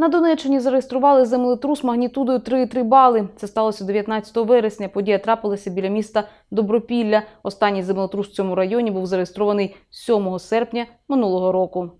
На Донеччині зареєстрували землетрус магнітудою 3,3 бали. Це сталося 19 вересня. Подія трапилася біля міста Добропілля. Останній землетрус в цьому районі був зареєстрований 7 серпня минулого року.